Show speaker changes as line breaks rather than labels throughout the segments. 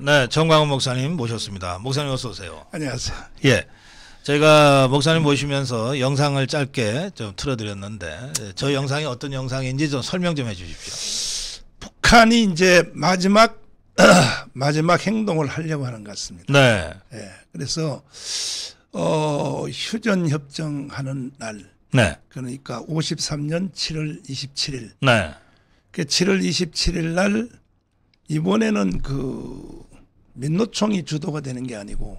네, 정광훈 목사님 모셨습니다. 목사님 어서 오세요. 안녕하세요. 예. 제가 목사님 모시면서 영상을 짧게 좀 틀어드렸는데 저 영상이 어떤 영상인지
좀 설명 좀 해주십시오. 북한이 이제 마지막 마지막 행동을 하려고 하는 것 같습니다. 네. 예. 그래서 어, 휴전 협정하는 날. 네. 그러니까 53년 7월 27일. 네. 그 7월 27일 날 이번에는 그 민노총이 주도가 되는 게 아니고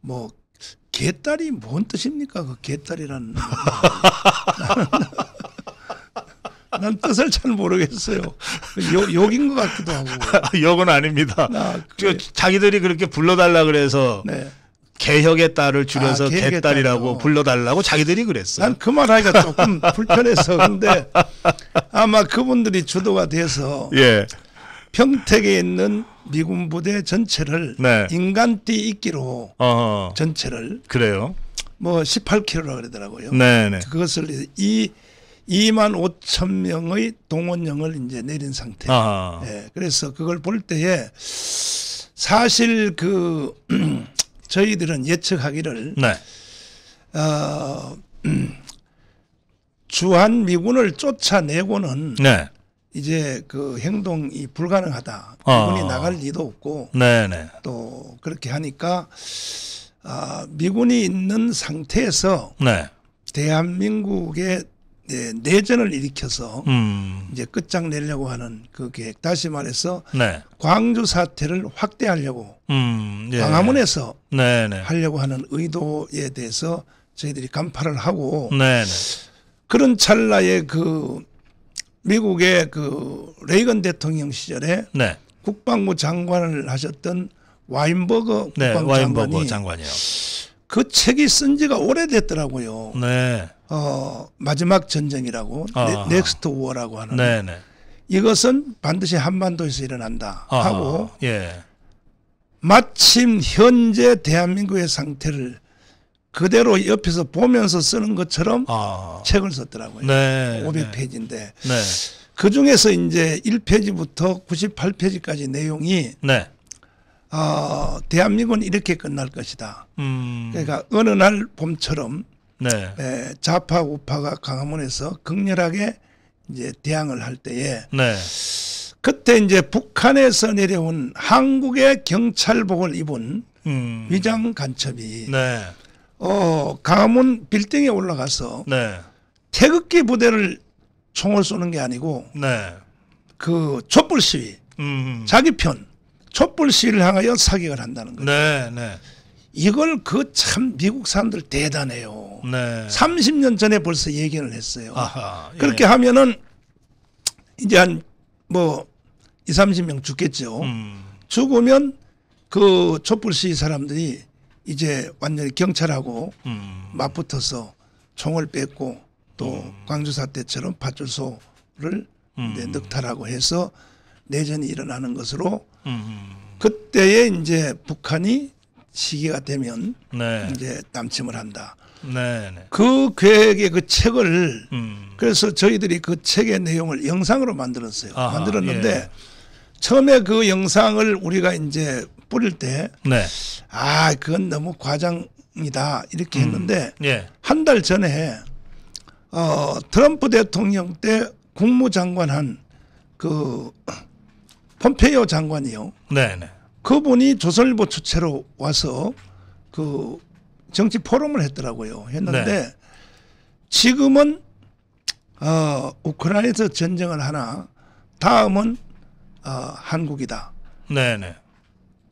뭐 개딸이 뭔 뜻입니까? 그 개딸이란 난 뜻을 잘 모르겠어요. 욕, 욕인 것 같기도 하고.
욕은 아닙니다. 아, 그 자기들이 그렇게 불러달라 그래서 네. 개혁의 딸을 줄여서 아, 개딸이라고 불러달라고 자기들이 그랬어요.
난 그 말하기가 조금 불편해서 근데 아마 그분들이 주도가 돼서 예. 평택에 있는 미군 부대 전체를 네. 인간띠 있기로 어허. 전체를 그래요. 뭐 18km라 그러더라고요. 네네. 네. 그것을 이 2만 5천 명의 동원령을 이제 내린 상태. 아. 예. 그래서 그걸 볼 때에 사실 그 저희들은 예측하기를 네. 어, 음, 주한 미군을 쫓아내고는 네. 이제 그 행동이 불가능하다. 그분이 아. 나갈 리도 없고 네네. 네. 또 그렇게 하니까 아, 미군이 있는 상태에서 네. 대한민국의 네, 내전을 일으켜서 음. 이제 끝장내려고 하는 그 계획 다시 말해서 네. 광주 사태를 확대하려고 음. 예. 광화문에서 네, 네. 하려고 하는 의도에 대해서 저희들이 간파를 하고 네, 네. 그런 찰나에 그 미국의 그 레이건 대통령 시절에 네. 국방부 장관을 하셨던 와인버거 네, 국방부 와인버거 장관이
요그
책이 쓴 지가 오래됐더라고요. 네. 어, 마지막 전쟁이라고 네, 아하. 넥스트 워라고 하는 네네. 네. 이것은 반드시 한반도에서 일어난다 아하. 예. 마침 현재 대한민국의 상태를 그대로 옆에서 보면서 쓰는 것처럼 아. 책을 썼더라고요. 네. 500페이지인데. 네. 네. 그 중에서 이제 1페이지부터 98페이지까지 내용이 네. 어, 대한민국은 이렇게 끝날 것이다. 음. 그러니까 어느 날 봄처럼 네. 에, 좌파 우파가 강화문에서 극렬하게 이제 대항을 할 때에 네. 그때 이제 북한에서 내려온 한국의 경찰복을 입은 음. 위장 간첩이 네. 어, 강화문 빌딩에 올라가서 네. 태극기 부대를 총을 쏘는 게 아니고 네. 그 촛불 시위 음음. 자기 편 촛불 시위를 향하여 사격을 한다는 거죠. 네, 네. 이걸 그 참 미국 사람들 대단해요. 네. 30년 전에 벌써 얘기를 했어요.
아하, 예. 그렇게
하면은 이제 한 뭐 2, 30명 죽겠죠. 음. 죽으면 그 촛불 시위 사람들이 이제 완전히 경찰하고 음. 맞붙어서 총을 뺏고또 음. 광주사 태처럼 파출소를 음. 이제 늑탈하고 해서 내전이 일어나는 것으로 음. 그때에 이제 북한이 시기가 되면
네. 이제
남침을 한다.
네, 네.
그 계획의 그 책을 음. 그래서 저희들이 그 책의 내용을 영상으로 만들었어요. 아하, 만들었는데 예. 처음에 그 영상을 우리가 이제 뿌릴 때 네. 아, 그건 너무 과장이다. 이렇게 음. 했는데 예. 한달 전에 어, 트럼프 대통령 때 국무장관 한그 폼페이오 장관이요. 네, 네. 그분이 조선일보 주최로 와서 그 정치 포럼을 했더라고요. 했는데 네. 지금은 어, 우크라이나에서 전쟁을 하나 다음은 어, 한국이다. 네네. 네.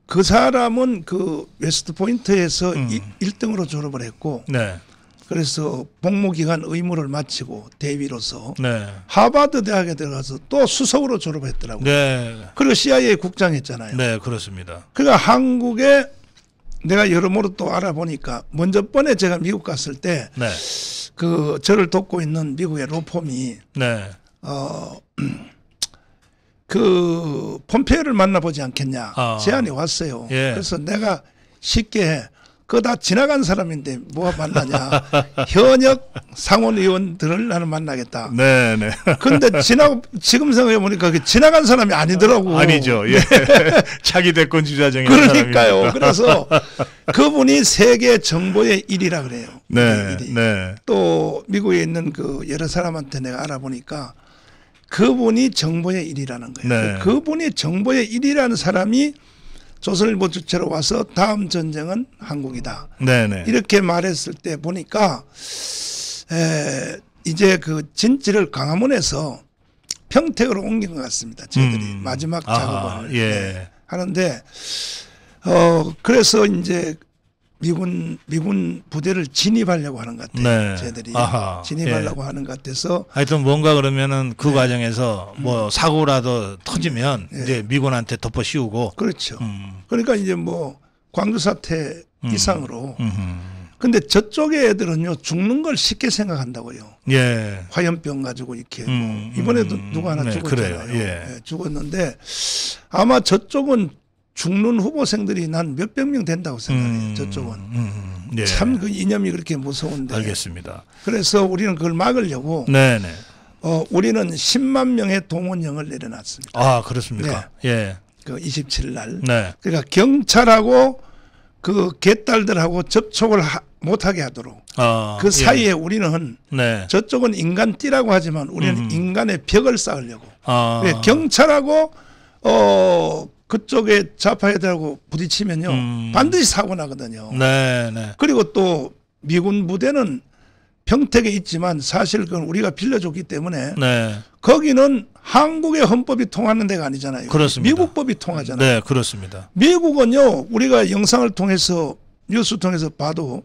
그 사람은 그 웨스트 포인트에서 음. 1등으로 졸업을 했고 네. 그래서 복무 기간 의무를 마치고 대위로서 네. 하버드 대학에 들어가서 또 수석으로 졸업했더라고요. 네. 그리고 CIA 국장했잖아요.
네, 그렇습니다.
그러니까 한국에 내가 여러모로 또 알아보니까 먼저 번에 제가 미국 갔을 때그 네. 그 저를 돕고 있는 미국의 로펌이 네. 어그 폼페이를 만나보지 않겠냐 아. 제안이 왔어요. 예. 그래서 내가 쉽게 그 다 지나간 사람인데 뭐가 만나냐. 현역 상원의원들을 나는 만나겠다.
네네. 네.
근데 지나 지금 생각해 보니까 지나간 사람이 아니더라고. 아니죠. 예. 네. 자기 대권
주자정이 그러니까요. 그래서
그분이 세계 정보의 일이라 그래요.
네. 네.
또 미국에 있는 그 여러 사람한테 내가 알아보니까 그분이 정보의 일이라는 거예요. 네. 그분이 정보의 일이라는 사람이 조선일보 주체로 와서 다음 전쟁은 한국이다.
네네. 네. 이렇게
말했을 때 보니까 에, 이제 그 진지를 강화문에서 평택으로 옮긴 것 같습니다.
저희들이 음. 마지막 작업을 아, 예. 네.
하는데 어 그래서 이제 미군 미군 부대를 진입하려고 하는 것 같아요. 네. 쟤들이 아하. 진입하려고 예. 하는 것 같아서
하여튼 뭔가 그러면은 그 네. 과정에서 음. 뭐 사고라도 터지면 음. 예. 이제 미군한테 덮어 씌우고 그렇죠. 음.
그러니까 이제 뭐 광주 사태 음. 이상으로 근데 저쪽의 애들은요 죽는 걸 쉽게 생각한다고요. 예. 화염병 가지고 이렇게 뭐 음, 이번에도 누가 하나 네, 죽었잖아요. 예. 예. 죽었는데 아마 저쪽은 죽는 후보생들이 난 몇백 명 된다고 생각해요. 음, 저쪽은. 음, 음. 네. 참그 이념이 그렇게 무서운데.
알겠습니다.
그래서 우리는 그걸 막으려고 네네. 네. 어, 우리는 10만 명의 동원령을 내려놨습니다.
아, 그렇습니까? 네. 예.
그 27일 날. 네. 그러니까 경찰하고 그 개딸들하고 접촉을 하, 못하게 하도록
아, 그 예. 사이에 예.
우리는 네. 저쪽은 인간 띠라고 하지만 우리는 음. 음. 인간의 벽을 쌓으려고 아. 그러니까 경찰하고 어 그쪽에 좌파 애들하고 부딪히면요 음. 반드시 사고 나거든요.
네, 네.
그리고 또 미군 부대는 평택에 있지만 사실 그건 우리가 빌려줬기 때문에 네. 거기는 한국의 헌법이 통하는 데가 아니잖아요. 그렇습니다. 미국법이 통하잖아요. 네,
그렇습니다.
미국은요 우리가 영상을 통해서 뉴스 통해서 봐도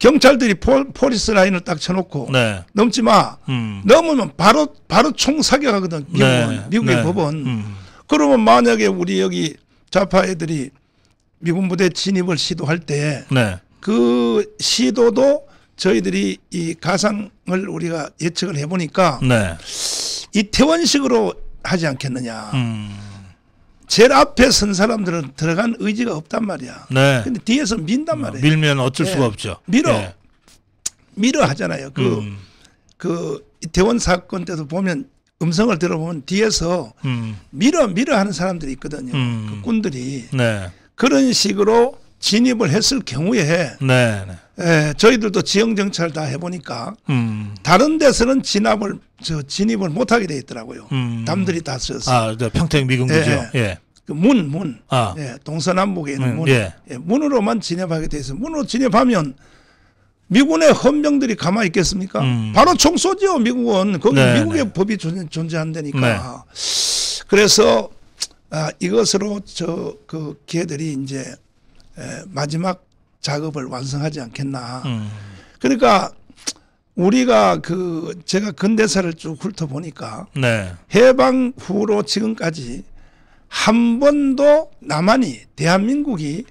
경찰들이 포, 리스 라인을 딱 쳐놓고 네. 넘지 마. 음. 넘으면 바로 바로 총 사격하거든. 네. 미국은 네. 미국의 법은. 음. 그러면 만약에 우리 여기 좌파 애들이 미군 부대 진입을 시도할 때그 네. 그 시도도 저희들이 이 가상을 우리가 예측을 해보니까 네. 이태원식으로 하지 않겠느냐. 음. 제일 앞에 선 사람들은 들어간 의지가 없단 말이야. 네. 근데 뒤에서 민단 음, 말이야요 밀면 어쩔 네. 수가 예. 없죠. 밀어. 네. 밀어 하잖아요. 그, 음. 그 이태원 사건 때도 보면 음성을 들어보면 뒤에서 음. 밀어 밀어 하는 사람들이 있거든요. 음. 그 군들이 네. 그런 식으로 진입을 했을 경우에 네. 에, 네. 예, 저희들도 지형 정찰 다 해보니까 음. 다른 데서는 진압을 저 진입을 못하게 돼 있더라고요. 음. 담들이 다 쓰여서 아, 네, 평택 미군구죠. 예, 예. 예. 그 문, 문. 아. 예, 동서남북에 있는 음, 문. 예. 예, 문으로만 진입하게 돼 있어요. 문으로 진입하면 미군의 헌병들이 가만히 있겠습니까? 음. 바로 총 쏘죠 미국은 거기 네, 미국의 네. 법이 존재, 한다니까. 네. 그래서 아, 이것으로 저그 걔들이 이제 에, 마지막 작업을 완성하지 않겠나. 음. 그러니까 우리가 그 제가 근대사를 쭉 훑어보니까 네. 해방 후로 지금까지 한 번도 남한이 대한민국이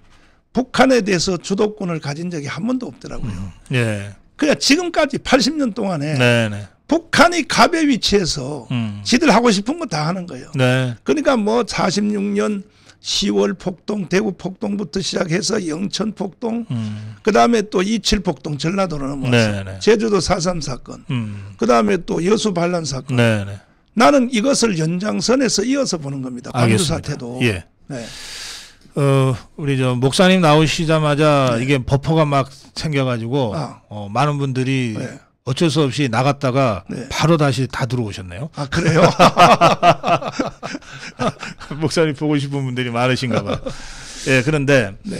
북한에 대해서 주도권을 가진 적이 한 번도 없더라고요. 음. 예. 그러니까 지금까지 80년 동안에 네네. 네. 북한이 갑의 위치에서 음. 지들 하고 싶은 거 다 하는 거예요. 네. 그러니까 뭐 46년 10월 폭동, 대구 폭동부터 시작해서 영천 폭동, 음. 그 다음에 또27 폭동 전라도로 넘어서 뭐 네, 네. 제주도 4.3 사건, 음. 그 다음에 또 여수 반란 사건. 네네. 나는 이것을 연장선에서 이어서 보는 겁니다. 광주 사태도. 예. 네.
어, 우리 저 목사님 나오시자마자 네. 이게 버퍼가 막 생겨가지고 아. 어, 많은 분들이 네. 어쩔 수 없이 나갔다가 네. 바로 다시 다 들어오셨네요. 아 그래요? 목사님 보고 싶은 분들이 많으신가 봐요. 예, 그런데 네.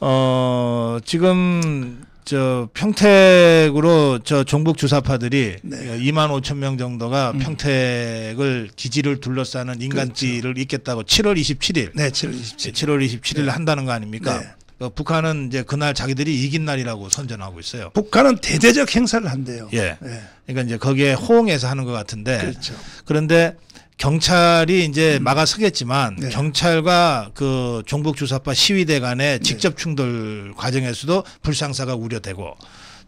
어, 지금 저 평택으로 저 종북 주사파들이 네. 2만 5천 명 정도가 음. 평택을 기지를 둘러싸는 인간지를 그렇죠. 잇겠다고 7월 27일. 네, 7월 27일. 7월 27일 네. 한다는 거 아닙니까? 네. 어, 북한은 이제 그날 자기들이 이긴 날이라고 선전하고 있어요.
북한은 대대적 행사를 한대요.
예. 예. 그러니까 이제 거기에 호응해서 하는 것 같은데. 그렇죠. 그런데 경찰이 이제 음. 막아서겠지만 네. 경찰과 그 종북 주사파 시위대 간의 네. 직접 충돌 과정에서도 불상사가 우려되고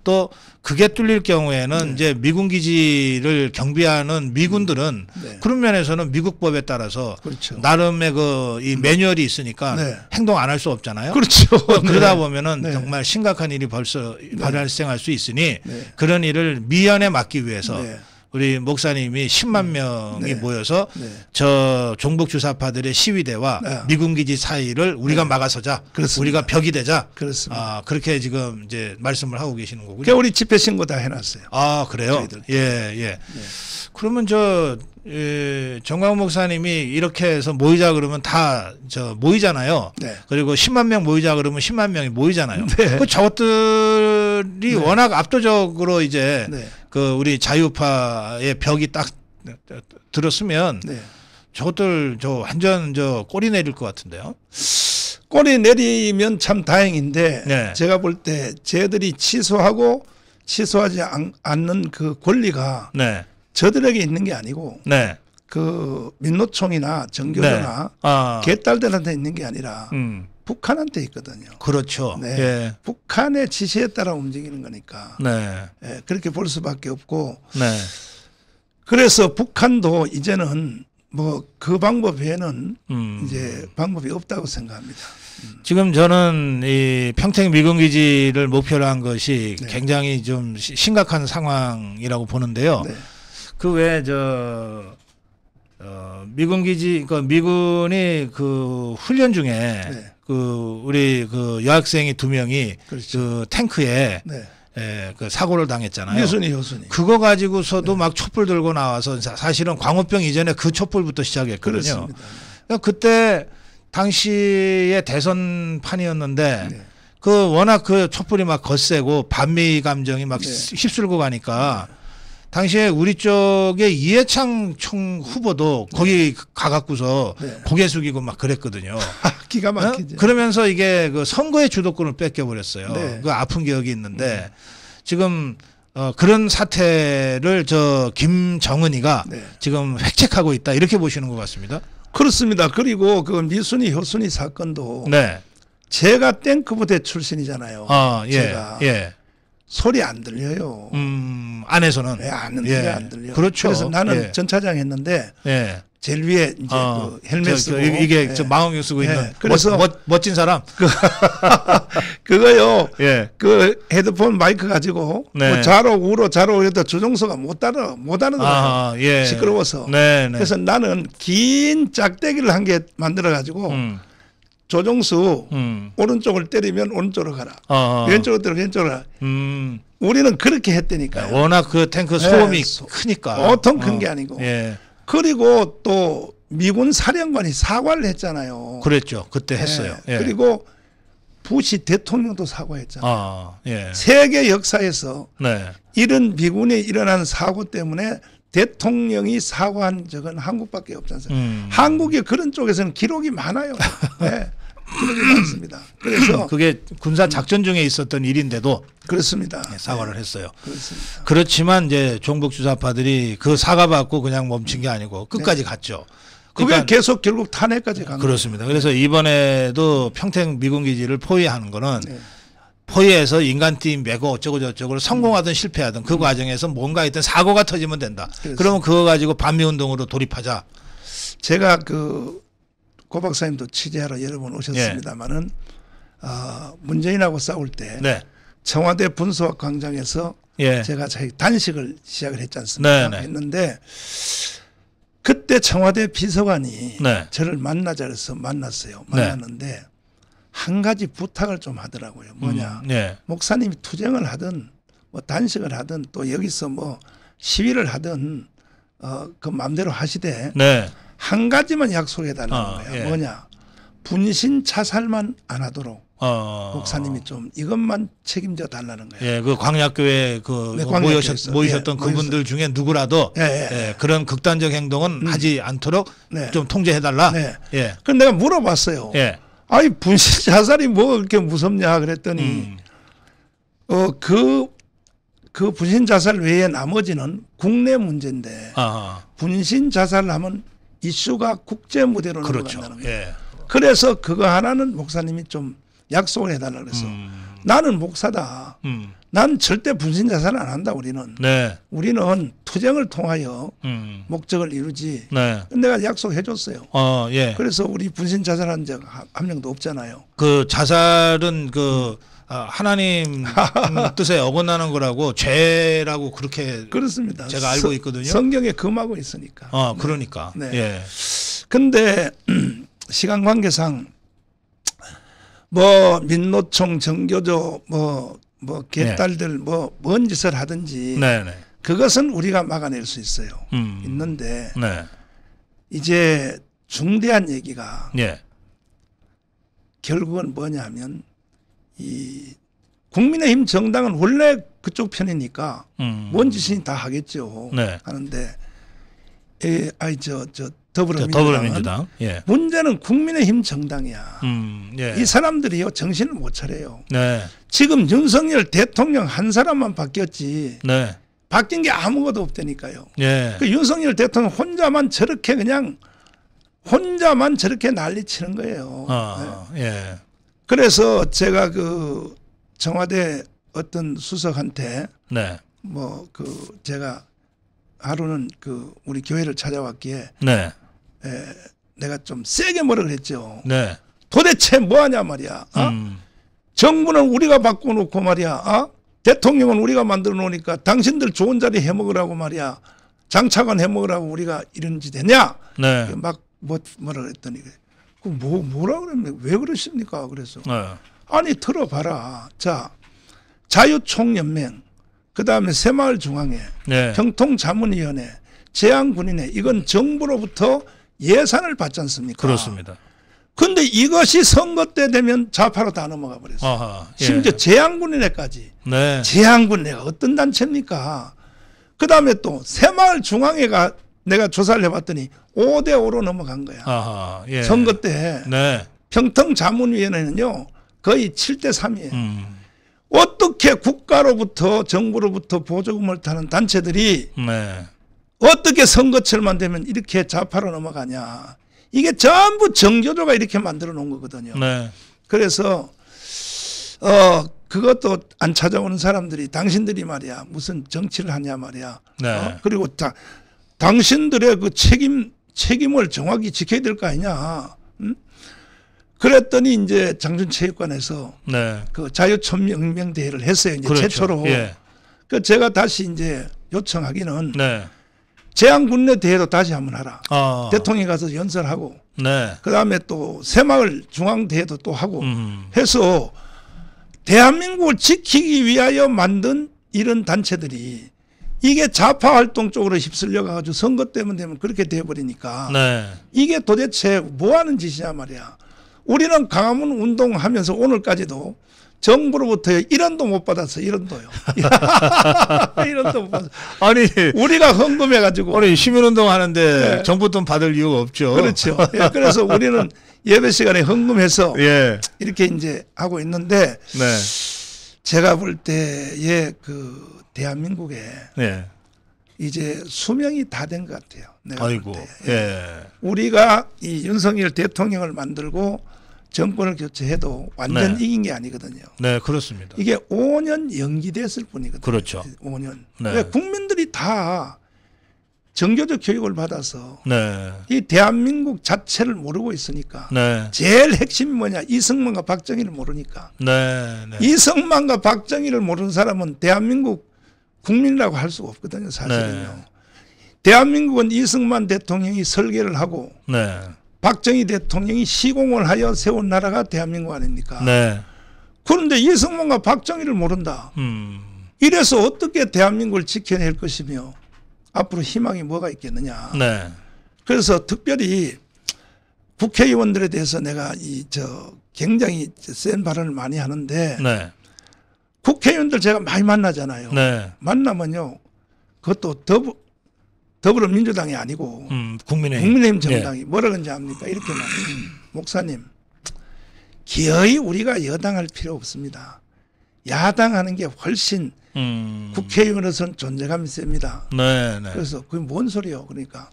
또 그게 뚫릴 경우에는 네. 이제 미군 기지를 경비하는 미군들은 음. 네. 그런 면에서는 미국법에 따라서 그렇죠. 나름의 그이 음. 매뉴얼이 있으니까 네. 행동 안 할 수 없잖아요. 그렇죠. 그러다 네. 보면은 네. 정말 심각한 일이 벌써 발생할 수 있으니 그런 일을 미연에 막기 위해서 우리 목사님이 10만 명이 네. 모여서 네. 저 종북 주사파들의 시위대와 네. 미군 기지 사이를 우리가 네. 막아서자, 그렇습니다. 우리가 벽이 되자, 그렇습니다. 아, 그렇게 지금 이제 말씀을 하고 계시는 거군요그 우리 집회 신고 다 해놨어요. 아 그래요? 저희들. 예 예. 네. 그러면 저 예, 정광 목사님이 이렇게 해서 모이자 그러면 다 저 모이잖아요. 네. 그리고 10만 명 모이자 그러면 10만 명이 모이잖아요. 네. 그 저것들이 네. 워낙 압도적으로 이제 그 우리 자유파의 벽이 딱 들었으면 네. 저것들 저 완전 저 꼬리 내릴 것 같은데요.
꼬리 내리면 참 다행인데 네. 제가 볼 때 쟤들이 취소하고 취소하지 않, 는그 권리가 네. 저들에게 있는 게 아니고 네. 그 민노총이나 정교조나 네. 아. 개딸들한테 있는 게 아니라 음. 북한한테 있거든요. 그렇죠. 네. 예. 북한의 지시에 따라 움직이는 거니까. 네. 예, 그렇게 볼 수밖에 없고. 네. 그래서 북한도 이제는 뭐 그 방법 외에는 음. 이제 방법이 없다고 생각합니다.
음. 지금 저는 이 평택 미군 기지를 목표로 한 것이 네. 굉장히 좀 심각한 상황이라고 보는데요. 네. 그외저 어, 미군 기지 그러니까 미군이 그 훈련 중에 네. 그 우리 그 여학생이 두 명이 그렇죠. 그 탱크에 네. 예, 그 사고를 당했잖아요. 여순이 여순이. 그거 가지고서도 네. 막 촛불 들고 나와서 사실은 광우병 이전에 그 촛불부터 시작했거든요. 그렇습니다. 그러니까 그때당시에 대선판이었는데 네. 그 워낙 그 촛불이 막 거세고 반미 감정이 막 네. 휩쓸고 가니까 당시에 우리 쪽에 이해창 총 후보도 네. 거기 네. 가갖고서 네. 고개 숙이고 막 그랬거든요. 아,
기가 막히죠.
어? 그러면서 이게 그 선거의 주도권을 뺏겨버렸어요. 네. 그 아픈 기억이 있는데 음.
지금 어, 그런 사태를 저 김정은이가 네. 지금 획책하고 있다 이렇게 보시는 것 같습니다. 그렇습니다. 그리고 그 미순이 효순이 사건도 네. 제가 땡크부대 출신이잖아요. 아, 예, 제가. 예. 소리 안 들려요.
음,
안에서는 네, 예, 안 예. 안 들려. 그렇죠. 그래서 나는 예. 전차장 했는데 예. 제일 위에 이제 어, 그 헬멧 쓰고 이게 예. 저 망원경 쓰고 예. 있는 그래서 멋, 진 사람 그, 그거요. 예. 그 헤드폰 마이크 가지고 네. 뭐 좌로 우로 좌로 이러 조종서가 못 따라 못 하는 거예요. 아, 시끄러워서. 네, 네. 그래서 나는 긴 짝대기를 한 개 만들어 가지고. 음. 조정수 음. 오른쪽을 때리면 오른쪽으로 가라.
어. 왼쪽으로
때리면 왼쪽으로 가라. 음. 우리는 그렇게 했다니까 네,
워낙 그 탱크 네, 소음이 네. 크니까. 보통 큰게 어. 아니고. 예.
그리고 또 미군 사령관이 사과를 했잖아요.
그랬죠. 그때 네. 했어요. 예.
그리고 부시 대통령도 사과했잖아요.
아, 예.
세계 역사에서 네. 이런 미군이 일어난 사고 때문에 대통령이 사과한 적은 한국밖에 없잖아요 음. 한국의 그런 쪽에서는 기록이 많아요.
네. 그렇지 않습니다. 그래서 음, 그게 군사 작전 중에 있었던 일인데도 그렇습니다. 예, 사과를 네. 했어요. 그렇습니다. 그렇지만 이제 종북 주사파들이 그 사과 받고 그냥 멈춘 게 아니고 끝까지 네. 갔죠. 그러니까 게 계속 결국 탄핵까지 간 그렇습니다. 거예요. 그래서 이번에도 평택 미군 기지를 포위하는 거는 네. 포위해서 인간팀 메고 어쩌고 저쩌고 성공하든 실패하든 그 음. 과정에서 뭔가 있던 사고가 터지면 된다. 그렇습니다. 그러면 그거 가지고 반미 운동으로
돌입하자. 제가 그고 박사님도 취재하러 여러 번 오셨습니다만은 예. 어, 문재인하고 싸울 때 네. 청와대 분수학 광장에서 예. 제가 저희 단식을 시작을 했지 않습니까? 네, 네. 했는데 그때 청와대 비서관이 저를 만나자 해서 만났어요. 만났는데 한 가지 부탁을 좀 하더라고요. 뭐냐. 음, 네. 목사님이 투쟁을 하든 뭐 단식을 하든 또 여기서 뭐 시위를 하든 어, 그 마음대로 하시되 네. 한 가지만 약속해 달라는 어, 아, 거예요. 예. 뭐냐? 분신 자살만 안 하도록 어. 목사님이 좀 이것만 책임져 달라는
거예요. 예, 그 광약교회 그 네, 모이셨, 모이셨던 예, 그분들 모이셨어 중에 누구라도 예, 예, 예. 그런 극단적
행동은 음. 하지 않도록 네. 좀 통제해 달라. 네. 예. 그럼 내가 물어봤어요. 예. 아니 분신 자살이 뭐 그렇게 무섭냐 그랬더니 음. 어그그 그 분신 자살 외에 나머지는 국내 문제인데 아하. 분신 자살 하면 이슈가 국제 무대로 그렇죠. 넘어간다는 예. 거예요. 예. 그래서 그거 하나는 목사님이 좀 약속을 해달라 그래서 음. 나는 목사다. 음. 난 절대 분신 자살을 안 한다 우리는. 네. 우리는 투쟁을 통하여 음. 목적을 이루지. 네. 내가 약속해줬어요. 어, 예. 그래서 우리 분신 자살한 자한 명도 없잖아요.
그 자살은 그 음. 아, 하나님 뜻에 어긋나는 거라고 죄라고 그렇게
그렇습니다. 제가 알고 있거든요. 성경에 금하고 있으니까.
아, 그러니까. 네. 네. 예.
근데 시간 관계상 뭐 민노총 정교조 뭐뭐 개딸들 뭐 네. 뭐뭔 짓을 하든지 네, 네. 그것은 우리가 막아낼 수 있어요. 음. 있는데 네. 이제 중대한 얘기가 예. 결국은 뭐냐면 이 국민의힘 정당은 원래 그쪽 편이니까 음. 원지신이 다 하겠죠. 네. 하는데 에, 아이 저 저 더불어민주당. 더불어민주당. 예. 문제는 국민의힘 정당이야.
음, 예. 이
사람들이요 정신을 못 차려요. 네. 지금 윤석열 대통령 한 사람만 바뀌었지. 네. 바뀐 게 아무것도 없다니까요. 예. 그 윤석열 대통령 혼자만 저렇게 그냥 혼자만 저렇게 난리치는 거예요.
어, 네. 예.
그래서 제가 그 청와대 어떤 수석한테 네. 뭐그 제가 하루는 그 우리 교회를 찾아왔기에 네. 에, 내가 좀 세게 뭐라 그랬죠. 네. 도대체 뭐하냐 말이야. 어? 음. 정부는 우리가 바꿔놓고 말이야. 어? 대통령은 우리가 만들어 놓으니까 당신들 좋은 자리 해먹으라고 말이야. 장차관 해먹으라고 우리가 이런 짓 했냐. 네. 막 뭐, 뭐라 그랬더니 그래. 그 뭐, 뭐라 그랬는데왜 그러십니까? 그래서. 네. 아니, 들어봐라. 자, 자유총연맹, 그 다음에 새마을중앙회, 네. 형통자문위원회, 재앙군인회, 이건 정부로부터 예산을 받지 않습니까? 그렇습니다. 근데 이것이 선거 때 되면 좌파로 다 넘어가 버렸어요.
아하, 예. 심지어
재앙군인회까지. 네. 재앙군인회가 어떤 단체입니까? 그 다음에 또 새마을중앙회가 내가 조사를 해봤더니 5대 5로 넘어간 거야.
아하, 예. 선거 때 네.
평통 자문위원회는요 거의 7대 3이에요. 음. 어떻게 국가로부터 정부로부터 보조금을 타는 단체들이 네. 어떻게 선거철만 되면 이렇게 좌파로 넘어가냐. 이게 전부 정조조가 이렇게 만들어 놓은 거거든요. 네. 그래서 어 그것도 안 찾아오는 사람들이 당신들이 말이야 무슨 정치를 하냐 말이야. 네. 어? 그리고 자 당신들의 그 책임, 책임을 정확히 지켜야 될 거 아니냐. 음? 그랬더니 이제 장준체육관에서 네. 그 자유천명대회를 했어요. 이제 그렇죠. 최초로. 예. 그 제가 다시 이제 요청하기는 네. 제한군내 대회도 다시 한번 하라. 아. 대통령이 가서 연설하고 네. 그다음에 또 새마을 중앙대회도 또 하고 음. 해서 대한민국을 지키기 위하여 만든 이런 단체들이 이게 좌파 활동 쪽으로 휩쓸려가지고 선거 때문 되면 그렇게 돼버리니까 네. 이게 도대체 뭐 하는 짓이냐 말이야. 우리는 강화문 운동하면서 오늘까지도 정부로부터 일원도 못 받았어 일원도요. 일원도 못 받았어. 아니 우리가 헌금해 가지고 우리 시민운동 하는데 네. 정부 돈 받을 이유가 없죠. 그렇죠. 예, 그래서 우리는 예배 시간에 헌금해서 예. 이렇게 이제 하고 있는데
네.
제가 볼 때의 그 대한민국에 네. 이제 수명이 다 된 것 같아요. 내가 아이고. 예. 우리가 이 윤석열 대통령을 만들고 정권을 교체해도 완전 네. 이긴 게 아니거든요.
네, 그렇습니다.
이게 5년 연기됐을 뿐이거든요. 그렇죠. 5년. 네. 국민들이 다 정교적 교육을 받아서 네. 이 대한민국 자체를 모르고 있으니까 네. 제일 핵심이 뭐냐 이승만과 박정희를 모르니까
네. 네.
이승만과 박정희를 모르는 사람은 대한민국 국민이라고 할 수가 없거든요. 사실은요. 네. 대한민국은 이승만 대통령이 설계를 하고 네. 박정희 대통령이 시공을 하여 세운 나라가 대한민국 아닙니까? 네. 그런데 이승만과 박정희를 모른다. 음. 이래서 어떻게 대한민국을 지켜낼 것이며 앞으로 희망이 뭐가 있겠느냐. 네. 그래서 특별히 국회의원들에 대해서 내가 이 저 굉장히 센 발언을 많이 하는데 네. 국회의원들 제가 많이 만나잖아요. 네. 만나면요. 그것도 더불, 더불어민주당이 아니고 음, 국민의힘. 국민의힘 예. 정당이 네. 뭐라 그런지 압니까? 이렇게 말 음, 목사님 기어이 우리가 여당할 필요 없습니다. 야당하는 게 훨씬 음. 국회의원으로서는 존재감이 셉니다.
네, 네. 그래서
그게 뭔 소리요? 그러니까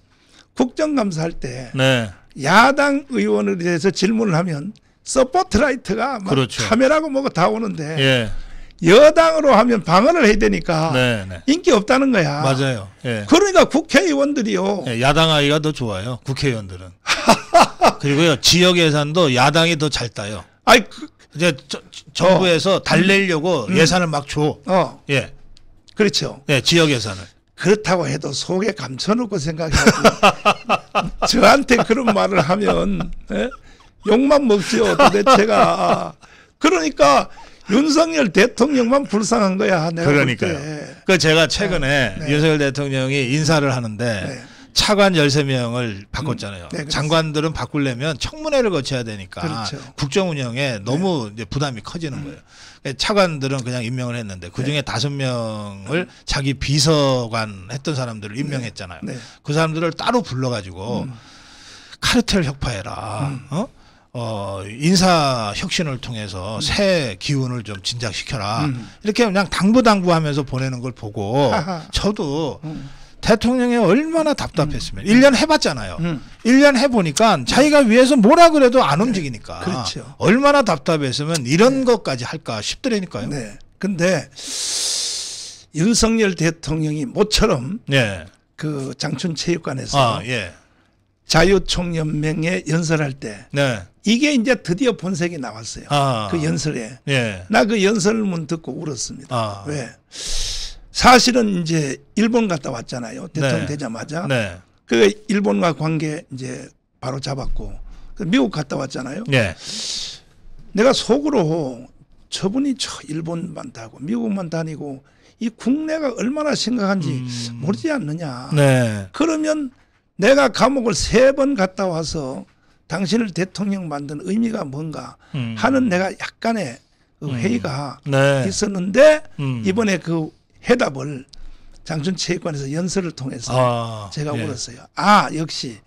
국정감사할 때 네. 야당 의원에 대해서 질문을 하면 서포트라이트가 그렇죠. 카메라고 뭐고 다 오는데 예. 여당으로 하면 방언을 해야 되니까 네네. 네. 인기 없다는 거야. 맞아요. 예. 그러니까 국회의원들이요.
예, 야당아이가 더 좋아요. 국회의원들은. 그리고요 지역 예산도 야당이 더 잘 따요.
아이 그, 이제 저, 정부에서 어. 달래려고 음, 음. 예산을 막 줘. 어. 예. 그렇죠. 예, 지역 예산을. 그렇다고 해도 속에 감춰놓고 생각해야 저한테 그런 말을 하면 예? 욕만 먹지요 도대체가. 그러니까 윤석열 대통령만 불쌍한 거야. 그러니까요.
그 제가 최근에 네, 네. 윤석열 대통령이 인사를 하는데 네. 차관 열세 명을 바꿨잖아요. 음, 네, 장관들은 바꾸려면 청문회를 거쳐야 되니까 그렇죠. 국정 운영에 네. 너무 이제 부담이 커지는 음. 거예요. 그러니까 차관들은 그냥 임명을 했는데 그중에 네. 다섯 명을 자기 비서관 했던 사람들을 임명했잖아요. 그 사람들을 따로 불러 가지고 음. 카르텔 협파해라. 음. 어? 어, 인사 혁신을 통해서 음. 새 기운을 좀 진작시켜라. 음. 이렇게 그냥 당부당부 하면서 보내는 걸 보고 저도 음. 대통령이 얼마나 답답했으면 음. 1년 해봤잖아요. 음. 1년 해보니까 자기가 위해서 뭐라 그래도 안 네. 움직이니까. 네. 그렇죠. 얼마나
답답했으면 이런 네. 것까지 할까 싶더라니까요. 네. 근데 윤석열 대통령이 모처럼 네. 그 장춘체육관에서 아, 예. 자유총연맹에 연설할
때 네.
이게 이제 드디어 본색이 나왔어요. 아. 그 연설에 예. 나그 연설문 듣고 울었습니다. 아. 왜? 사실은 이제 일본 갔다 왔잖아요. 네. 대통령 네. 되자마자 네. 그 일본과 관계 이제 바로 잡았고 그 미국 갔다 왔잖아요. 네. 내가 속으로 저분이 저 일본만 다고 미국만 다니고 이 국내가 얼마나 심각한지 음. 모르지 않느냐. 네. 그러면 내가 감옥을 세 번 갔다 와서 당신을 대통령 만든 의미가 뭔가 음. 하는 내가 약간의 그 음. 회의가 음. 네. 있었는데 음. 이번에 그 해답을 장춘 체육관에서 연설을 통해서
아, 제가 예. 물었어요.
아 역시.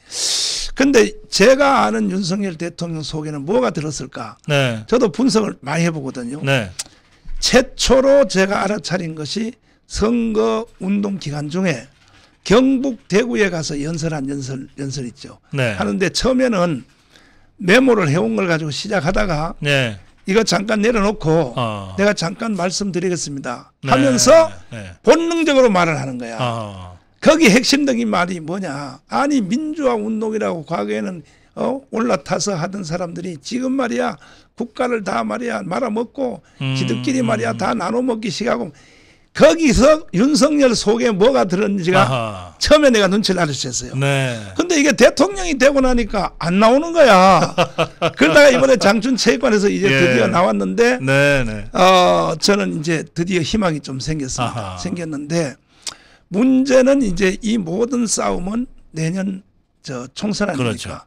근데 제가 아는 윤석열 대통령 속에는 뭐가 들었을까? 네. 저도 분석을 많이 해보거든요. 네. 최초로 제가 알아차린 것이 선거 운동 기간 중에 경북 대구에 가서 연설한 연설 연설 있죠. 네. 하는데 처음에는 메모를 해온 걸 가지고 시작하다가 네. 이거 잠깐 내려놓고 어. 내가 잠깐 말씀드리겠습니다 네. 하면서 네. 본능적으로 말을 하는 거야. 어. 거기 핵심적인 말이 뭐냐? 아니 민주화 운동이라고 과거에는 어? 올라타서 하던 사람들이 지금 말이야 국가를 다 말이야 말아먹고 음, 지들끼리 말이야 음. 다 나눠먹기 시작하고 거기서 윤석열 속에 뭐가 들었는지가 아하. 처음에 내가 눈치를 알아챘어요. 네. 근데 이게 대통령이 되고 나니까 안 나오는 거야. 그러다가 이번에 장춘 체육관에서 이제 예. 드디어 나왔는데 네, 네. 어, 저는 이제 드디어 희망이 좀 생겼습니다. 아하. 생겼는데 문제는 이제 이 모든 싸움은 내년 저 총선 아닙니까? 그렇죠.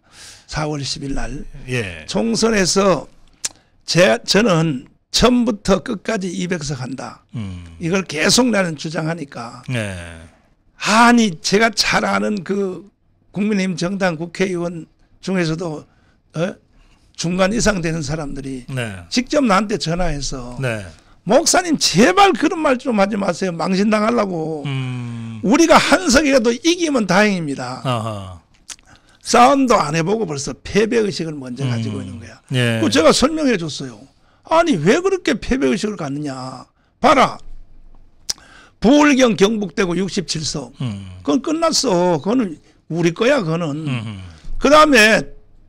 4월 10일 날 예. 총선에서 제, 저는 처음부터 끝까지 200석 한다. 음. 이걸 계속 나는 주장하니까. 네. 아니 제가 잘 아는 그 국민의힘 정당 국회의원 중에서도 어? 중간 이상 되는 사람들이 네. 직접 나한테 전화해서 네. 목사님 제발 그런 말 좀 하지 마세요. 망신당하려고. 음. 우리가 한 석이라도 이기면 다행입니다. 아하. 싸움도 안 해보고 벌써 패배의식을 먼저 가지고 음. 있는
거야. 예. 그 제가
설명해 줬어요. 아니 왜 그렇게 패배의식을 갖느냐. 봐라. 부울경 경북대구 67석. 음. 그건 끝났어. 그거는 우리 거야 그거는. 음, 음. 그다음에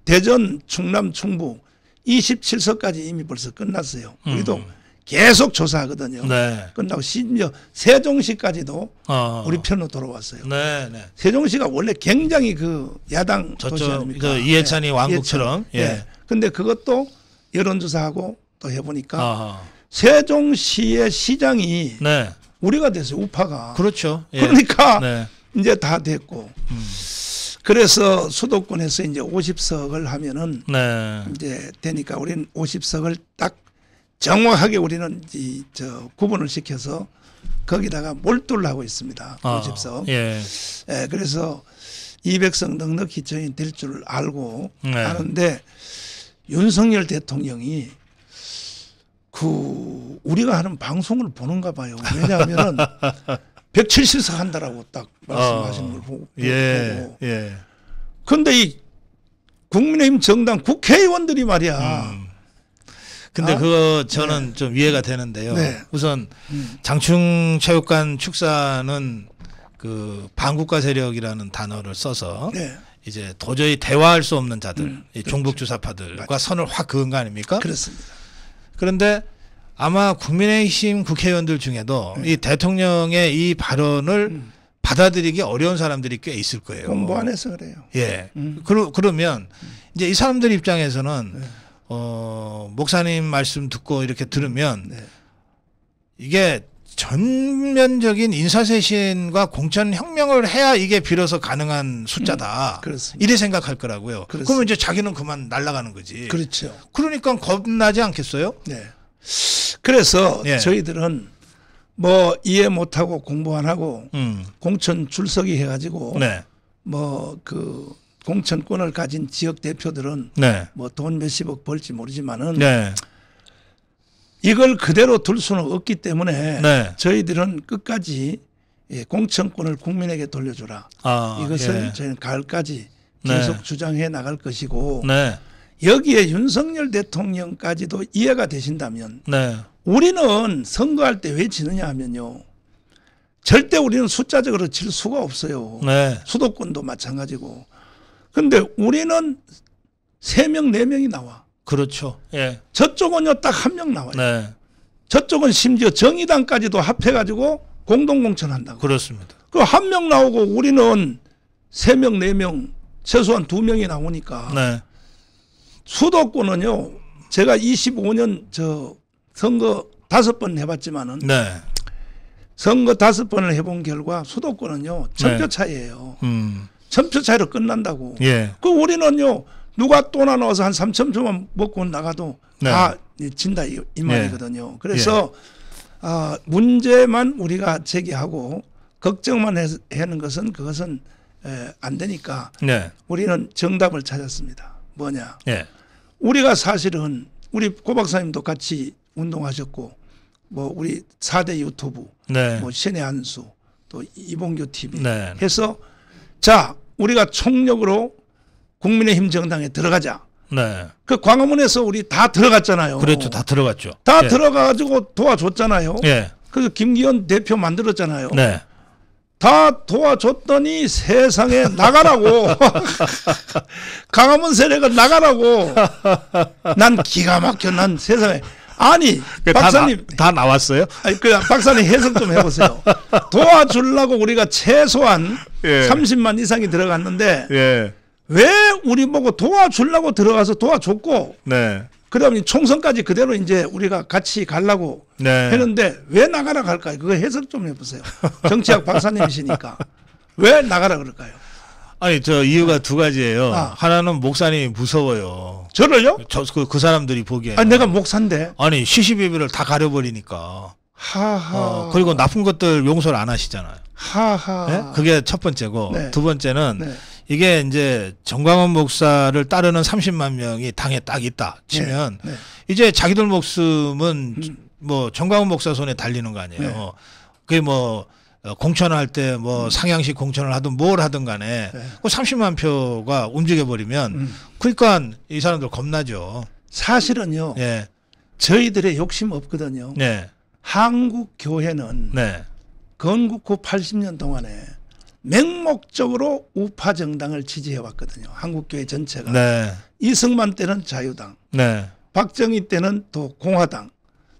대전 충남 충북 27석까지 이미 벌써 끝났어요. 우리도 음. 계속 조사하거든요. 네. 끝나고 심지어 세종시까지도 어. 우리 편으로 돌아왔어요. 네, 네. 세종시가 원래 굉장히 그 야당 저쪽 도시 아닙니까? 그 이해찬이 네. 왕국처럼. 예. 예. 근데 그것도 여론조사하고 또 해보니까 아하. 세종시의 시장이 네. 우리가 됐어요 우파가 그렇죠 예. 그러니까 네. 이제 다 됐고 음. 그래서 수도권에서 이제 50석을 하면은 네. 이제 되니까 우리는 50석을 딱 정확하게 우리는 이 저 구분을 시켜서 거기다가 몰두를 하고 있습니다. 아, 50석. 예. 예. 그래서 200석 넉넉히 저희 될줄 알고 네. 하는데 윤석열 대통령이 그 우리가 하는 방송을 보는가 봐요. 왜냐하면 170석 한다라고 딱말씀하시 어, 걸 보고. 예. 보고. 예. 근데 이 국민의힘 정당 국회의원들이 말이야. 음. 근데 아, 그거 네. 저는 네. 좀 이해가 되는데요. 네.
우선 음.
장충
체육관 축사는 그 반국가 세력이라는 단어를 써서 네. 이제 도저히 대화할 수 없는 자들, 음, 그렇죠. 종북 주사파들과 선을 확 그은 거 아닙니까? 그렇습니다. 그런데 아마 국민의힘 국회의원들 중에도 네. 이 대통령의 이 발언을 음. 받아들이기 어려운 사람들이 꽤 있을 거예요. 공부
뭐 안 해서 그래요.
예. 음. 그러, 그러면 이제 이 사람들 입장에서는 네. 어, 목사님 말씀 듣고 이렇게 들으면 네. 이게 전면적인 인사쇄신과 공천혁명을 해야 이게 비로소 가능한 숫자다. 음,
그렇습니다. 이래 생각할 거라고요. 그렇습니다. 그러면 이제 자기는 그만 날아가는 거지. 그렇죠. 그러니까 겁나지 않겠어요? 네. 그래서 네. 저희들은 뭐 이해 못하고 공부 안 하고 음. 공천 줄서기 해가지고 네. 뭐그 공천권을 가진 지역 대표들은 네. 뭐돈 몇십억 벌지 모르지만은 네. 이걸 그대로 둘 수는 없기 때문에 네. 저희들은 끝까지 예, 공천권을 국민에게 돌려주라. 아, 이것을 예. 저희는 가을까지 네. 계속 네. 주장해 나갈 것이고 네. 여기에 윤석열 대통령까지도 이해가 되신다면 네. 우리는 선거할 때 왜 지느냐 하면요. 절대 우리는 숫자적으로 질 수가 없어요. 네. 수도권도 마찬가지고. 근데 우리는 3명4명이 나와. 그렇죠. 예. 저쪽은요 딱 한 명 나와요. 네. 저쪽은 심지어 정의당까지도 합해가지고 공동공천한다고. 그렇습니다. 그 한 명 나오고 우리는 세명네명 네 최소한 두명이 나오니까 네. 수도권은요 제가 25년 저 선거 다섯 번 해봤지만은 네. 선거 다섯 번을 해본 결과 수도권은요 네. 천표 차이예요. 음. 천표 차이로 끝난다고. 예. 그 우리는요 누가 또나 넣어서 한 3천 점만 먹고 나가도 네. 다 진다 이, 이 예. 말이거든요. 그래서 예. 어, 문제만 우리가 제기하고 걱정만 해, 하는 것은 그것은 에, 안 되니까 네. 우리는 정답을 찾았습니다. 뭐냐? 네. 우리가 사실은 우리 고 박사님도 같이 운동하셨고 뭐 우리 4대 유튜브 네. 뭐 신의 한수 또 이봉규 TV 네. 해서 자 우리가 총력으로 국민의힘 정당에 들어가자. 네. 그 광화문에서 우리 다 들어갔잖아요. 그렇죠. 다
들어갔죠. 다 예.
들어가가지고 도와줬잖아요. 예. 그 김기현 대표 만들었잖아요. 네. 다 도와줬더니 세상에 나가라고. 강화문 세력을 나가라고. 난 기가 막혀. 난 세상에. 아니 그 박사님
다, 나, 다 나왔어요?
아니, 그 박사님 해석 좀 해보세요. 도와주려고 우리가 최소한 예. 30만 이상이 들어갔는데 예. 왜 우리 보고 도와주려고 들어가서 도와줬고 네. 그다음에 총선까지 그대로 이제 우리가 같이 갈라고 네. 했는데 왜 나가라 갈까요? 그거 해석 좀 해보세요. 정치학 박사님이시니까 왜 나가라 그럴까요?
아니 저 이유가 두 가지예요. 아. 하나는 목사님이 무서워요. 저를요? 저그 그 사람들이 보기에. 아 내가
목사인데.
아니 시시비비를 다 가려버리니까.
하하.
어, 그리고 나쁜 것들 용서를 안 하시잖아요.
하하. 네?
그게 첫 번째고 네. 두 번째는. 네. 이게 이제 정광원 목사를 따르는 30만 명이 당에 딱 있다 치면 네, 네. 이제 자기들 목숨은 음. 뭐정광원 목사 손에 달리는 거 아니에요. 네. 그게 뭐공천할때뭐 어, 음. 상향식 공천을 하든 뭘 하든 간에 네. 그 30만 표가 움직여 버리면 음. 그러니까 이 사람들 겁나죠.
사실은요. 예. 저희들의 욕심 없거든요. 네. 한국 교회는 네. 건국 후 80년 동안에 맹목적으로 우파 정당을 지지해 왔거든요. 한국교회 전체가. 네. 이승만 때는 자유당. 네. 박정희 때는 또 공화당.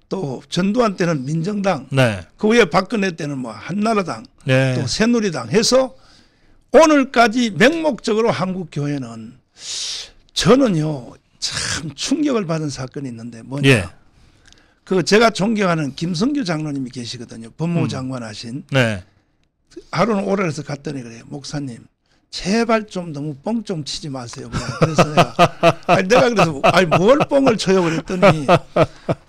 또 전두환 때는 민정당. 네. 그 후에 박근혜 때는 뭐 한나라당. 네. 또 새누리당 해서 오늘까지 맹목적으로 한국 교회는 저는요 참 충격을 받은 사건이 있는데 뭐냐. 예. 그 제가 존경하는 김성규 장로님이 계시거든요. 법무부 음. 장관 하신. 네. 하루는 오래서 해 갔더니 그래요. 목사님, 제발 좀 너무 뻥 좀 치지 마세요. 그래서 내가, 아니 내가 그래서, 아니 뭘 뻥을 쳐요? 그랬더니,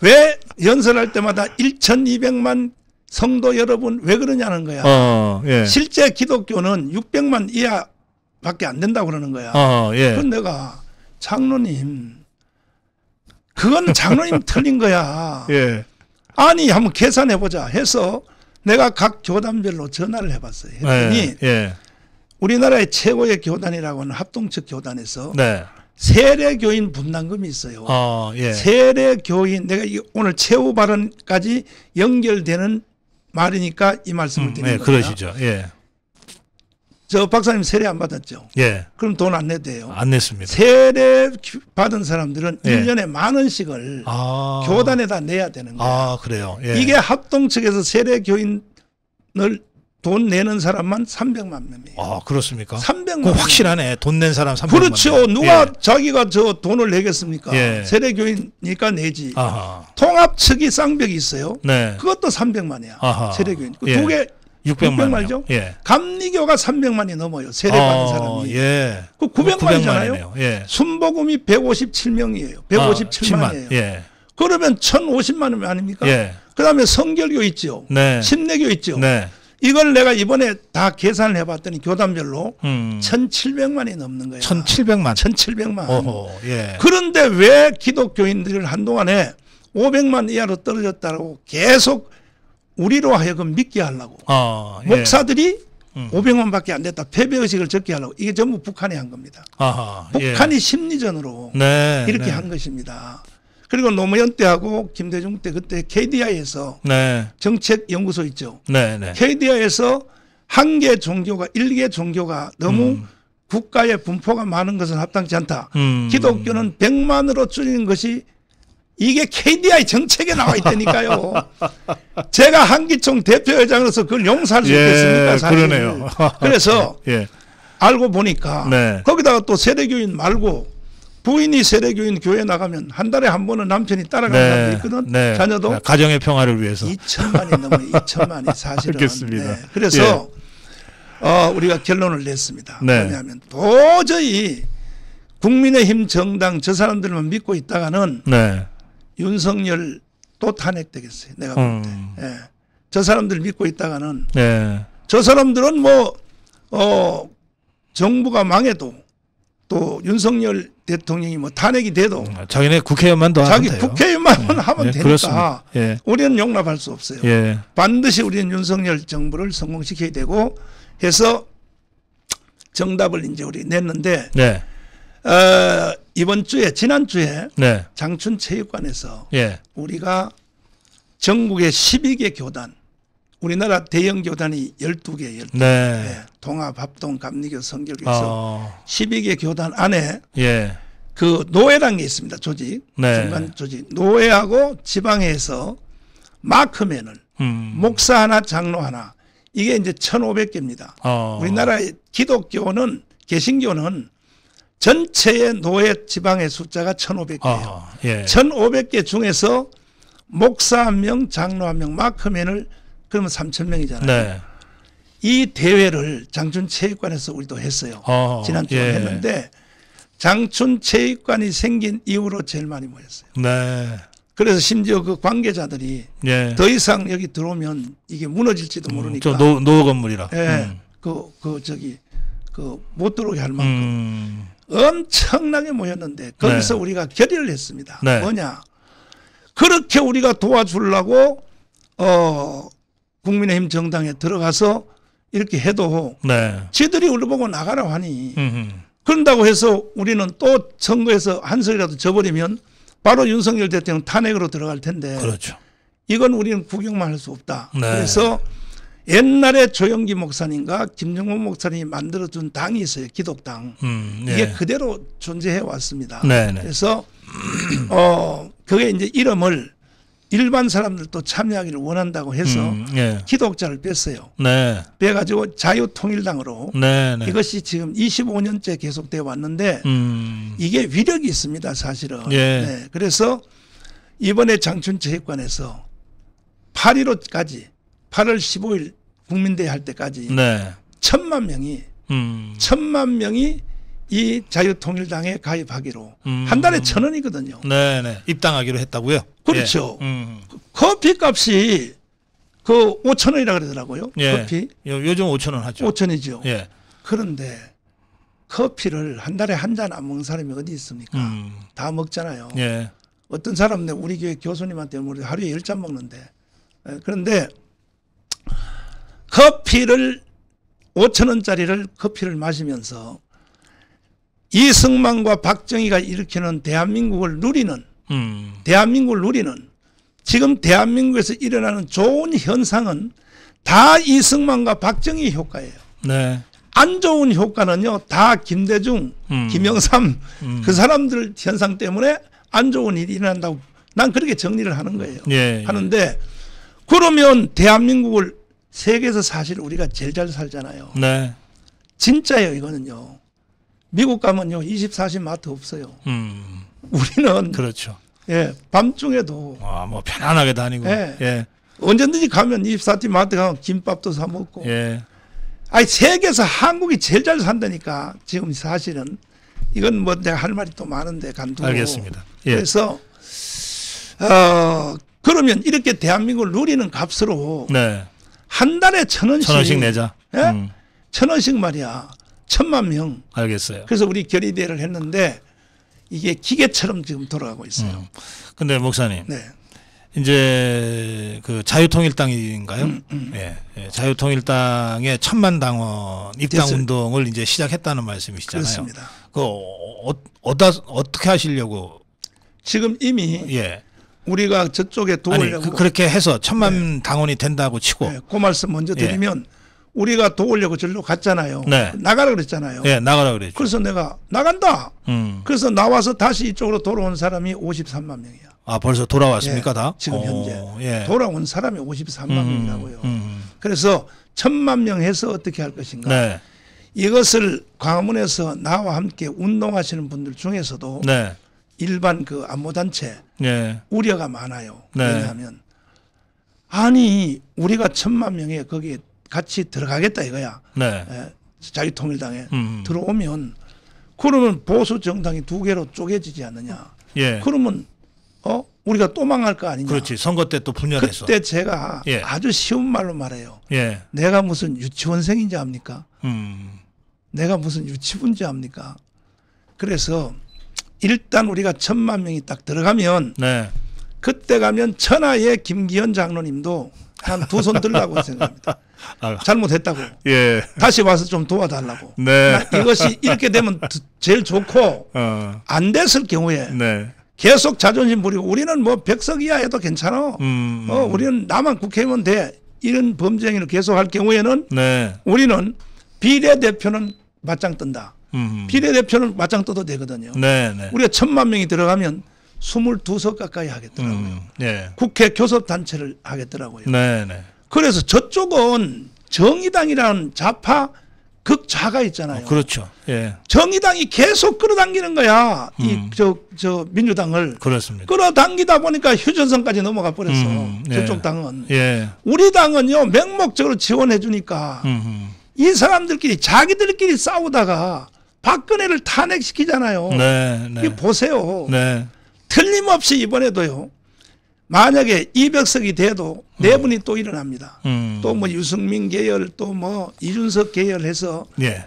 왜 연설할 때마다 1,200만 성도 여러분 왜 그러냐는 거야. 어, 예. 실제 기독교는 600만 이하 밖에 안 된다고 그러는 거야. 어, 예. 그건 내가 장로님, 그건 장로님 틀린 거야. 예. 아니, 한번 계산해 보자 해서 내가 각 교단별로 전화를 해봤어요. 네, 했더니 예. 우리나라의 최고의 교단이라고는 합동측 교단에서 네. 세례교인 분담금이 있어요. 어, 예. 세례교인 내가 오늘 최후 발언까지 연결되는 말이니까 이 말씀을 음, 드리는 음, 예, 거예요.
그러시죠. 예.
저 박사님 세례 안 받았죠? 예. 그럼 돈 안 내도 돼요. 안 냈습니다. 세례 받은 사람들은 예. 1년에 만 원씩을 아. 교단에다 내야 되는 거예요. 아,
그래요. 예. 이게
합동 측에서 세례 교인을 돈 내는 사람만 300만
명이에요. 아, 그렇습니까? 300만.
그 확실하네. 돈 낸 사람 300만. 그렇죠. 명. 누가 예. 자기가 저 돈을 내겠습니까? 예. 세례교인이니까 내지. 아하. 통합 측이 쌍벽이 있어요. 네. 그것도 300만이야. 세례교인. 그 예. 두개 600만 이죠 예. 감리교가 300만이 넘어요. 세례 받은 아, 사람이.
예. 그
900만이잖아요. 900만 예. 순복음이 157명이에요. 157만이에요. 아, 예. 그러면 1,050만 원 아닙니까? 예. 그다음에 성결교 있죠. 네. 신내교 있죠. 네. 이걸 내가 이번에 다 계산을 해봤더니 교단별로 음. 1,700만이 넘는 거예요. 1,700만. 1,700만. 어허, 예. 그런데 왜 기독교인들을 한동안에 500만 이하로 떨어졌다고 계속 우리로 하여금 믿게 하려고
아, 예. 목사들이
음. 500원밖에 안 됐다 패배 의식을 적게 하려고 이게 전부 북한이 한 겁니다.
아하, 예. 북한이 예.
심리전으로 네, 이렇게 네. 한 것입니다. 그리고 노무현 때하고 김대중 때 그때 KDI에서 네. 정책 연구소 있죠. KDI에서 네, 네. 한개 종교가 일 개 종교가 너무 음. 국가의 분포가 많은 것은 합당치 않다. 음. 기독교는 100만으로 줄이는 것이 이게 KDI 정책에 나와 있다니까요. 제가 한기총 대표회장으로서 그걸 용서할 수 예, 있겠습니까? 사실. 그러네요. 그래서 예. 알고 보니까 네. 거기다가 또 세례교인 말고 부인이 세례교인 교회 나가면 한 달에 한 번은 남편이 따라가는 네. 사도 있거든. 네. 자녀도 아, 가정의 평화를 위해서 2천만이 넘어 2천만이 사실은. 알겠습니다. 네. 그래서 예. 어, 우리가 결론을 냈습니다. 왜냐면 네. 도저히 국민의힘 정당 저 사람들만 믿고 있다가는 네. 윤석열 또 탄핵되겠어요. 내가 볼 때. 음. 예. 저 사람들 믿고 있다가는 예. 저 사람들은 뭐, 어, 정부가 망해도 또 윤석열 대통령이 뭐 탄핵이 돼도 아,
자기네 국회의원만 더 자기 국회의원만
예. 하면 예. 되니까 그렇습니다. 예. 우리는 용납할 수 없어요. 예. 반드시 우리는 윤석열 정부를 성공시켜야 되고 해서 정답을 이제 우리 냈는데 예. 어, 이번 주에 지난 주에 네. 장춘 체육관에서 예. 우리가 전국의 12개 교단 우리나라 대형 교단이 12개, 12개 네. 예, 동합, 합동, 감리교, 성결교에서 아. 어. 12개 교단 안에 예. 그 노예라는 게 있습니다. 조직 네. 중간 조직 노예하고 지방에서 마크맨을 음. 목사 하나, 장로 하나 이게 이제 1,500개입니다.
어. 우리나라의
기독교는 개신교는 전체의 노예 지방의 숫자가 1,500개예요. 아, 예. 1,500개 중에서 목사 한 명, 장로 한 명, 마크맨을 그러면 3,000명이잖아요. 네. 이 대회를 장춘 체육관에서 우리도 했어요. 아, 어, 지난주에 예. 했는데 장춘 체육관이 생긴 이후로 제일 많이 모였어요. 네. 그래서 심지어 그 관계자들이 예. 더 이상 여기 들어오면 이게 무너질지도 음, 모르니까 음, 저 노, 노 건물이라. 예. 음. 그, 그 저기 그 못 들어오게 할 만큼 음. 엄청나게 모였는데 거기서 네. 우리가 결의를 했습니다. 네. 뭐냐? 그렇게 우리가 도와주려고 어 국민의힘 정당에 들어가서 이렇게 해도 네. 지들이 우리 보고 나가라 하니 음흠. 그런다고 해서 우리는 또 선거에서 한 석이라도 져버리면 바로 윤석열 대통령 탄핵으로 들어갈 텐데 그렇죠. 이건 우리는 구경만 할 수 없다. 네. 그래서 옛날에 조영기 목사님과 김정호 목사님이 만들어준 당이 있어요. 기독당. 음, 네. 이게 그대로 존재해 왔습니다. 네, 네. 그래서 어 그게 이제 이름을 일반 사람들도 참여하기를 원한다고 해서 음, 예. 기독자를 뺐어요. 네. 빼가지고 자유통일당으로 네, 네. 이것이 지금 25년째 계속돼 왔는데
음.
이게 위력이 있습니다. 사실은. 예. 그래서 이번에 장춘체육관에서 8.15까지 8월 15일 국민대회 할 때까지 네. 천만 명이 음. 천만 명이 이 자유통일당에 가입하기로 음. 한 달에 천 원이거든요.
네네 네. 입당하기로 했다고요. 그렇죠.
예. 음. 커피 값이 그 5천 원이라 그러더라고요. 예. 커피 요즘 5천 원 하죠. 5천이죠. 예. 그런데 커피를 한 달에 한 잔 안 먹는 사람이 어디 있습니까? 음. 다 먹잖아요. 예. 어떤 사람은 우리 교회 교수님한테 뭐 하루에 1 0잔 먹는데 예, 그런데 커피를 5천 원짜리를 커피를 마시면서 이승만과 박정희가 일으키는 대한민국을 누리는 음. 대한민국을 누리는 지금 대한민국에서 일어나는 좋은 현상은 다 이승만과 박정희 효과예요. 네. 안 좋은 효과는요 다 김대중, 음. 김영삼 음. 그 사람들 현상 때문에 안 좋은 일이 일어난다고 난 그렇게 정리를 하는 거예요. 예, 예. 하는데 그러면 대한민국을 세계에서 사실 우리가 제일 잘 살잖아요. 네. 진짜예요, 이거는요. 미국 가면요, 24시 마트 없어요.
음. 우리는 그렇죠.
예, 밤중에도 아, 뭐 편안하게 다니고. 예. 예. 언제든지 가면 24시 마트 가면 김밥도 사 먹고. 예. 아니 세계에서 한국이 제일 잘 산다니까 지금 사실은 이건 뭐 내가 할 말이 또 많은데 간두고. 알겠습니다. 예. 그래서 어 그러면 이렇게 대한민국을 누리는 값으로 네. 한 달에 천 원씩. 천 원씩 내자. 예? 음. 천 원씩 말이야. 천만 명.
알겠어요. 그래서
우리 결의대회를 했는데 이게 기계처럼 지금 돌아가고 있어요.
음. 근데 목사님. 네. 이제 그 자유통일당인가요? 음, 음. 예, 예, 자유통일당의 천만 당원 입당 됐어요. 운동을 이제 시작했다는 말씀이시잖아요. 그렇습니다.
그 어, 어, 어떻게 하시려고? 지금 이미 예. 우리가 저쪽에 도움을 그, 그렇게 해서
천만 네. 당원이 된다고 치고 네,
그 말씀 먼저 예. 드리면 예. 우리가 도우려고 절로 갔잖아요. 네. 나가라 그랬잖아요.
예, 나가라 그랬죠.
그래서 내가 나간다. 음. 그래서 나와서 다시 이쪽으로 돌아온 사람이 53만 명이야. 아,
벌써 돌아왔습니까, 예, 다? 지금 오, 현재.
예. 돌아온 사람이 53만 음,
명이라고요. 음, 음.
그래서 천만 명 해서 어떻게 할 것인가? 네. 이것을 광화문에서 나와 함께 운동하시는 분들 중에서도 네. 일반 그 안보단체 네. 예. 우려가 많아요. 네. 왜냐하면 아니 우리가 천만 명에 거기에 같이 들어가겠다 이거야. 네. 에, 예, 자기 통일당에 음, 음. 들어오면 그러면 보수 정당이 두 개로 쪼개지지 않느냐. 예. 그러면 어 우리가 또 망할 거 아니냐. 그렇지.
선거 때 또 분열해서. 그때 제가 예.
아주 쉬운 말로 말해요. 예. 내가 무슨 유치원생인지 압니까? 음. 내가 무슨 유치분지 압니까? 그래서 일단 우리가 천만 명이 딱 들어가면 네. 그때 가면 천하의 김기현 장로님도 한 두 손 들라고 생각합니다. 아, 잘못했다고. 예. 다시 와서 좀 도와달라고. 네. 이것이 이렇게 되면 제일 좋고 어. 안 됐을 경우에 네. 계속 자존심 부리고 우리는 뭐 백석 이야해도 괜찮아.
음, 어,
우리는 나만 국회의원 돼. 이런 범죄 행위를 계속할 경우에는 네. 우리는 비례대표는 맞짱 뜬다. 음. 비례대표를 맞짱 떠도 되거든요.
네네. 네. 우리가
천만 명이 들어가면 22석 가까이 하겠더라고요.
음. 네.
국회 교섭단체를 하겠더라고요. 네네. 네. 그래서 저쪽은 정의당이라는 좌파 극좌가 있잖아요. 어,
그렇죠. 예.
정의당이 계속 끌어당기는 거야. 음. 이저 저 민주당을 그렇습니다. 끌어당기다 보니까 휴전선까지 넘어가 버렸어. 음. 음 예. 저쪽 당은. 예. 우리 당은요 맹목적으로 지원해 주니까
음이
음. 사람들끼리 자기들끼리 싸우다가 박근혜를 탄핵시키잖아요. 네, 네. 보세요. 네. 틀림없이 이번에도요. 만약에 200석이 돼도 네 음. 분이 또 일어납니다. 음. 또뭐 유승민 계열 또 뭐 이준석 계열 해서 예.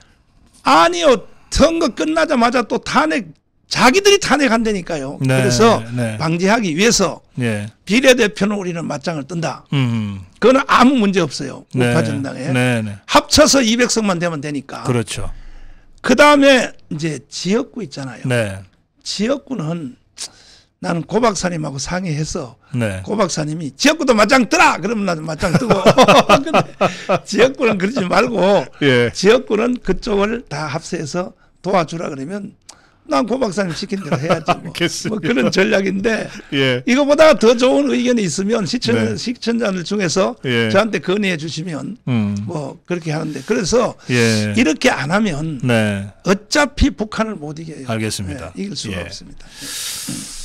아니요 선거 끝나자마자 또 탄핵 자기들이 탄핵한다니까요. 네, 그래서 네. 방지하기 위해서 네. 비례대표는 우리는 맞짱을 뜬다. 음. 그거는 아무 문제 없어요. 네. 우파 정당에 네, 네. 합쳐서 200석만 되면 되니까. 그렇죠. 그 다음에 이제 지역구 있잖아요. 네. 지역구는 나는 고 박사님하고 상의해서 네. 고 박사님이 지역구도 맞짱 뜨라 그러면 나도 맞짱 뜨고 지역구는 그러지 말고 예. 지역구는 그쪽을 다 합세해서 도와주라 그러면 난고 박사님 시킨 대로 해야지 뭐, 뭐 그런 전략인데 예. 이거보다 더 좋은 의견이 있으면 시청 네. 시청자들 중에서 예. 저한테 건의해 주시면 음. 뭐 그렇게 하는데 그래서 예. 이렇게 안 하면 네. 어차피 북한을 못 이겨요. 알겠습니다. 네, 이길 수가 예.
없습니다. 음.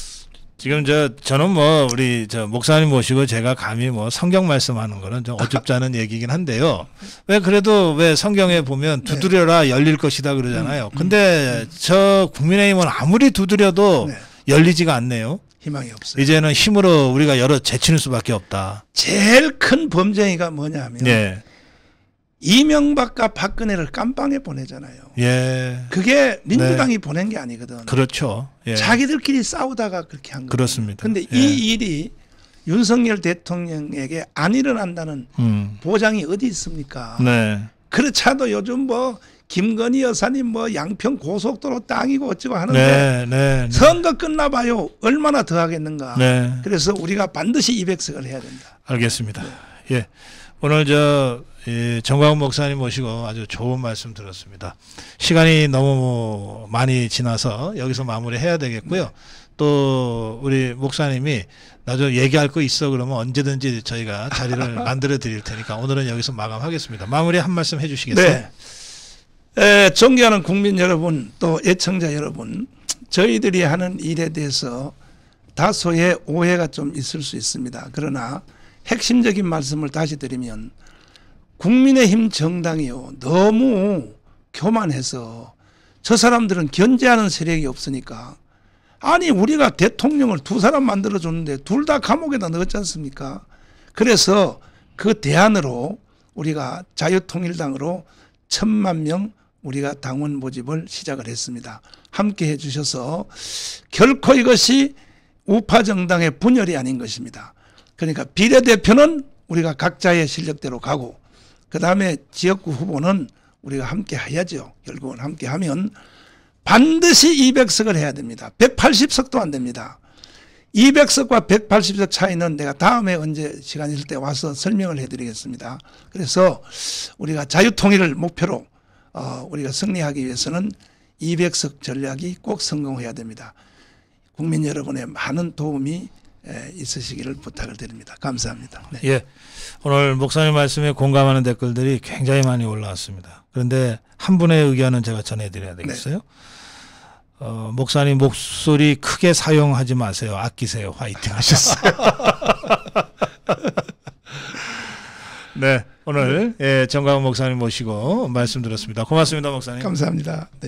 지금 저 저는 뭐 우리 저 목사님 모시고 제가 감히 뭐 성경 말씀하는 거는 좀 어쭙자는 얘기긴 한데요. 왜 그래도 왜 성경에 보면 네. 두드려라 네. 열릴 것이다 그러잖아요. 음, 음, 근데 음. 저 국민의힘은 아무리 두드려도 네. 열리지가 않네요. 희망이 없어요. 이제는 힘으로 우리가 열어 제치는 수밖에 없다.
제일 큰 범죄가 뭐냐면 네. 이명박과 박근혜를 깜방에 보내잖아요.
예. 그게 민주당이 네.
보낸 게 아니거든.
그렇죠. 예.
자기들끼리 싸우다가 그렇게 한거
그렇습니다. 근데 예. 이
일이 윤석열 대통령에게 안 일어난다는 음. 보장이 어디 있습니까? 네. 그렇자도 요즘 뭐 김건희 여사님 뭐 양평 고속도로 땅이고 어쩌고 하는데 네, 네, 네. 선거 끝나봐요 얼마나 더 하겠는가. 네. 그래서 우리가 반드시 200석을 해야 된다.
알겠습니다. 예, 오늘 저 예, 정광훈 목사님 모시고 아주 좋은 말씀 들었습니다. 시간이 너무 뭐 많이 지나서 여기서 마무리해야 되겠고요. 네. 또 우리 목사님이 나좀 얘기할 거 있어 그러면 언제든지 저희가 자리를 만들어 드릴 테니까 오늘은 여기서 마감하겠습니다. 마무리 한 말씀 해주시겠어요?
네. 에, 존경하는 국민 여러분 또 애청자 여러분 저희들이 하는 일에 대해서 다소의 오해가 좀 있을 수 있습니다. 그러나 핵심적인 말씀을 다시 드리면 국민의힘 정당이요. 너무 교만해서 저 사람들은 견제하는 세력이 없으니까 아니 우리가 대통령을 두 사람 만들어 줬는데 둘 다 감옥에다 넣었지 않습니까? 그래서 그 대안으로 우리가 자유통일당으로 천만 명 우리가 당원 모집을 시작을 했습니다. 함께 해주셔서 결코 이것이 우파 정당의 분열이 아닌 것입니다. 그러니까 비례대표는 우리가 각자의 실력대로 가고 그 다음에 지역구 후보는 우리가 함께 해야죠. 결국은 함께 하면 반드시 200석을 해야 됩니다. 180석도 안 됩니다. 200석과 180석 차이는 내가 다음에 언제 시간 있을 때 와서 설명을 해드리겠습니다. 그래서 우리가 자유통일을 목표로 어, 우리가 승리하기 위해서는 200석 전략이 꼭 성공해야 됩니다. 국민 여러분의 많은 도움이 예, 있으시기를 부탁을 드립니다. 감사합니다.
네. 예, 오늘 목사님 말씀에 공감하는 댓글들이 굉장히 많이 올라왔습니다. 그런데 한 분의 의견은 제가 전해드려야 되겠어요. 네. 어, 목사님 목소리 크게 사용하지 마세요. 아끼세요. 화이팅 하셨어요. 네, 오늘 네. 예, 정광훈 목사님 모시고 말씀드렸습니다. 고맙습니다, 목사님. 감사합니다. 네.